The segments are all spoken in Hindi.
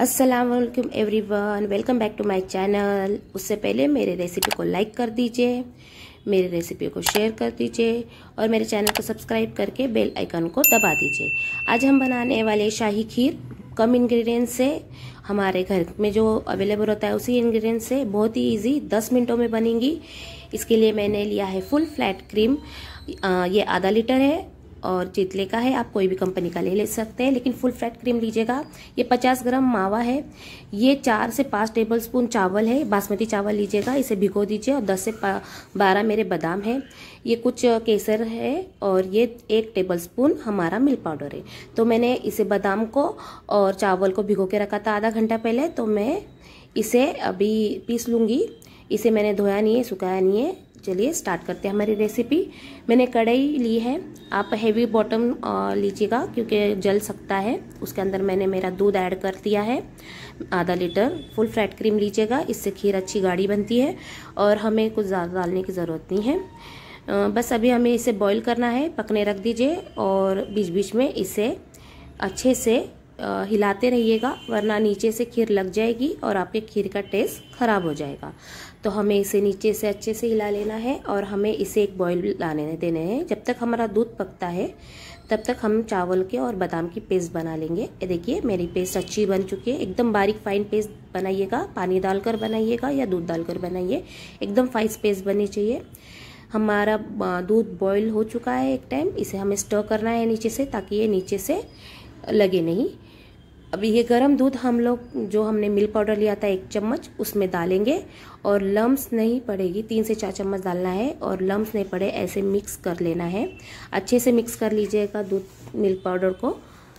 Aslam everyone welcome back to my channel उससे पहले मेरे रेसिपी को लाइक कर दीजिए मेरी रेसिपी को शेयर कर दीजिए और मेरे चैनल को सब्सक्राइब करके बेल आइकन को दबा दीजिए आज हम बनाने वाले शाही खीर कम इंग्रेडिएंट से हमारे घर में जो अवेलेबल होता है उसी इंग्रेडिएंट से बहुत ही इजी दस मिनटों में बनेंगी इसके लिए मैंने लिया है फुल फ्लैट क्रीम ये आधा लीटर है और चितले का है आप कोई भी कंपनी का ले ले सकते हैं लेकिन फुल फैट क्रीम लीजिएगा ये 50 ग्राम मावा है ये चार से पाँच टेबल स्पून चावल है बासमती चावल लीजिएगा इसे भिगो दीजिए और 10 से बारह मेरे बादाम है ये कुछ केसर है और ये एक टेबल स्पून हमारा मिल्क पाउडर है तो मैंने इसे बादाम को और चावल को भिगो के रखा था आधा घंटा पहले तो मैं इसे अभी पीस लूँगी इसे मैंने धोया नहीं है सुखाया नहीं है चलिए स्टार्ट करते हैं हमारी रेसिपी मैंने कढ़ाई ली है आप हैवी बॉटम लीजिएगा क्योंकि जल सकता है उसके अंदर मैंने मेरा दूध ऐड कर दिया है आधा लीटर फुल फैट क्रीम लीजिएगा इससे खीर अच्छी गाढ़ी बनती है और हमें कुछ ज़्यादा डालने की ज़रूरत नहीं है बस अभी हमें इसे बॉईल करना है पकने रख दीजिए और बीच बीच में इसे अच्छे से हिलाते रहिएगा वरना नीचे से खीर लग जाएगी और आपके खीर का टेस्ट ख़राब हो जाएगा तो हमें इसे नीचे से अच्छे से हिला लेना है और हमें इसे एक बॉईल लाने देने हैं जब तक हमारा दूध पकता है तब तक हम चावल के और बादाम की पेस्ट बना लेंगे ये देखिए मेरी पेस्ट अच्छी बन चुकी है एकदम बारीक फाइन पेस्ट बनाइएगा पानी डालकर बनाइएगा या दूध डालकर बनाइए एकदम फाइन पेस्ट बननी चाहिए हमारा दूध बॉयल हो चुका है एक टाइम इसे हमें स्टर करना है नीचे से ताकि ये नीचे से लगे नहीं अब ये गरम दूध हम लोग जो हमने मिल्क पाउडर लिया था एक चम्मच उसमें डालेंगे और लम्स नहीं पड़ेगी तीन से चार चम्मच डालना है और लम्स नहीं पड़े ऐसे मिक्स कर लेना है अच्छे से मिक्स कर लीजिएगा दूध मिल्क पाउडर को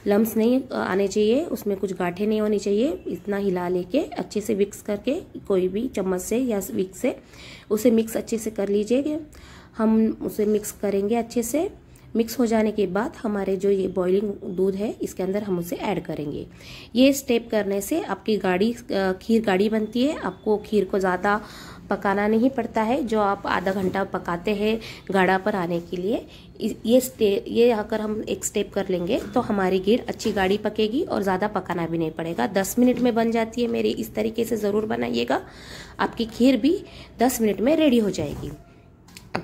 लम्स नहीं आने चाहिए उसमें कुछ गाठे नहीं होनी चाहिए इतना हिला लेके अच्छे से मिक्स करके कोई भी चम्मच से या विक्स से उसे मिक्स अच्छे से कर लीजिएगा हम उसे मिक्स करेंगे अच्छे से मिक्स हो जाने के बाद हमारे जो ये बॉइलिंग दूध है इसके अंदर हम उसे ऐड करेंगे ये स्टेप करने से आपकी गाढ़ी खीर गाढ़ी बनती है आपको खीर को ज़्यादा पकाना नहीं पड़ता है जो आप आधा घंटा पकाते हैं गाढ़ा पर आने के लिए ये स्टे ये आकर हम एक स्टेप कर लेंगे तो हमारी खीर अच्छी गाढ़ी पकेगी और ज़्यादा पकाना भी नहीं पड़ेगा दस मिनट में बन जाती है मेरी इस तरीके से ज़रूर बनाइएगा आपकी खीर भी दस मिनट में रेडी हो जाएगी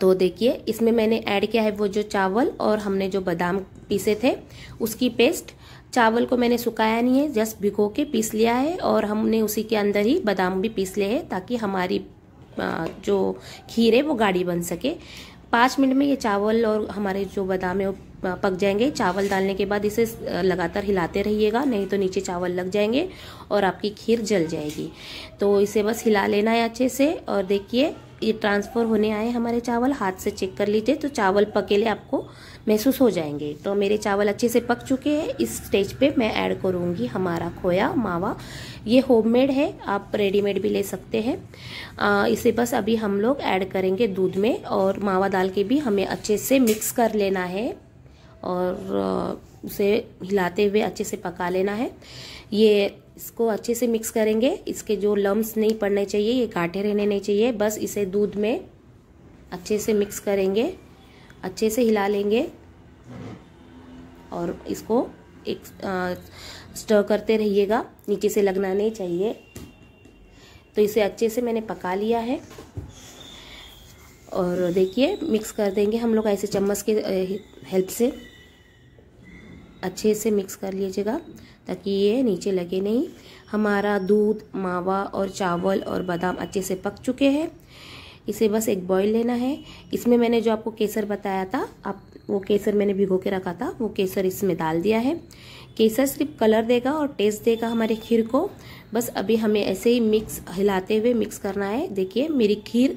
तो देखिए इसमें मैंने ऐड किया है वो जो चावल और हमने जो बादाम पीसे थे उसकी पेस्ट चावल को मैंने सुखाया नहीं है जस्ट भिगो के पीस लिया है और हमने उसी के अंदर ही बादाम भी पीस लिए हैं ताकि हमारी जो खीर है वो गाढ़ी बन सके पाँच मिनट में ये चावल और हमारे जो बादाम है वो पक जाएंगे चावल डालने के बाद इसे लगातार हिलाते रहिएगा नहीं तो नीचे चावल लग जाएंगे और आपकी खीर जल जाएगी तो इसे बस हिला लेना है अच्छे से और देखिए ये ट्रांसफ़र होने आए हमारे चावल हाथ से चेक कर लीजिए तो चावल पकेले आपको महसूस हो जाएंगे तो मेरे चावल अच्छे से पक चुके हैं इस स्टेज पे मैं ऐड करूँगी हमारा खोया मावा ये होममेड है आप रेडीमेड भी ले सकते हैं इसे बस अभी हम लोग ऐड करेंगे दूध में और मावा डाल के भी हमें अच्छे से मिक्स कर लेना है और उसे हिलाते हुए अच्छे से पका लेना है ये इसको अच्छे से मिक्स करेंगे इसके जो लम्ब नहीं पड़ने चाहिए ये काटे रहने नहीं चाहिए बस इसे दूध में अच्छे से मिक्स करेंगे अच्छे से हिला लेंगे और इसको एक स्टर करते रहिएगा नीचे से लगना नहीं चाहिए तो इसे अच्छे से मैंने पका लिया है और देखिए मिक्स कर देंगे हम लोग ऐसे चम्मच के हेल्प से अच्छे से मिक्स कर लीजिएगा ताकि ये नीचे लगे नहीं हमारा दूध मावा और चावल और बादाम अच्छे से पक चुके हैं इसे बस एक बॉईल लेना है इसमें मैंने जो आपको केसर बताया था आप वो केसर मैंने भिगो के रखा था वो केसर इसमें डाल दिया है केसर सिर्फ कलर देगा और टेस्ट देगा हमारे खीर को बस अभी हमें ऐसे ही मिक्स हिलाते हुए मिक्स करना है देखिए मेरी खीर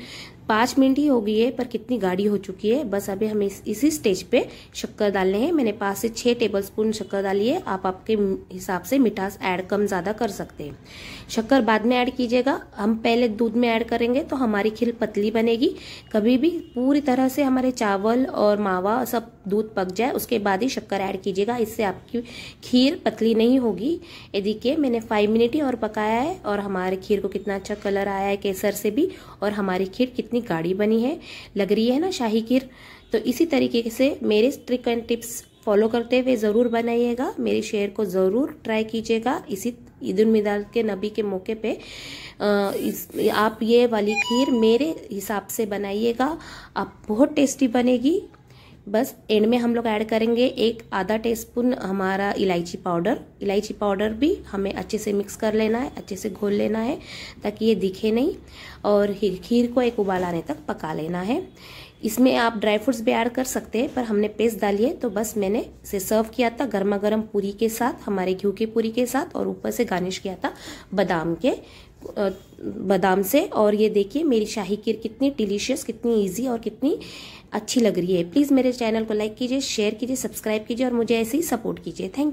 पाँच मिनट ही हो गई है पर कितनी गाढ़ी हो चुकी है बस अभी हमें इस, इसी स्टेज पे शक्कर डालने हैं मैंने पाँच से छः टेबल स्पून शक्कर डाली है आप आपके हिसाब से मिठास ऐड कम ज़्यादा कर सकते हैं शक्कर बाद में ऐड कीजिएगा हम पहले दूध में ऐड करेंगे तो हमारी खीर पतली बनेगी कभी भी पूरी तरह से हमारे चावल और मावा सब दूध पक जाए उसके बाद ही शक्कर ऐड कीजिएगा इससे आपकी खीर पतली नहीं होगी ये देखिए मैंने फाइव मिनट ही और पकाया है और हमारे खीर को कितना अच्छा कलर आया है केसर से भी और हमारी खीर कितनी कितनी गाढ़ी बनी है लग रही है ना शाही खीर तो इसी तरीके से मेरे ट्रिक एंड टिप्स फॉलो करते हुए ज़रूर बनाइएगा मेरे शेयर को ज़रूर ट्राई कीजिएगा इसी ईद उल के नबी के मौके पे इस, आप ये वाली खीर मेरे हिसाब से बनाइएगा आप बहुत टेस्टी बनेगी बस एंड में हम लोग ऐड करेंगे एक आधा टीस्पून हमारा इलायची पाउडर इलायची पाउडर भी हमें अच्छे से मिक्स कर लेना है अच्छे से घोल लेना है ताकि ये दिखे नहीं और खीर को एक उबाल आने तक पका लेना है इसमें आप ड्राई फ्रूट्स भी ऐड कर सकते हैं पर हमने पेस्ट डाली है तो बस मैंने इसे सर्व किया था गर्मा गर्म पूरी के साथ हमारे घी की पूरी के साथ और ऊपर से गार्निश किया था बादाम के बादाम से और ये देखिए मेरी शाही खीर कितनी डिलीशियस कितनी इजी और कितनी अच्छी लग रही है प्लीज़ मेरे चैनल को लाइक कीजिए शेयर कीजिए सब्सक्राइब कीजिए और मुझे ऐसे ही सपोर्ट कीजिए थैंक यू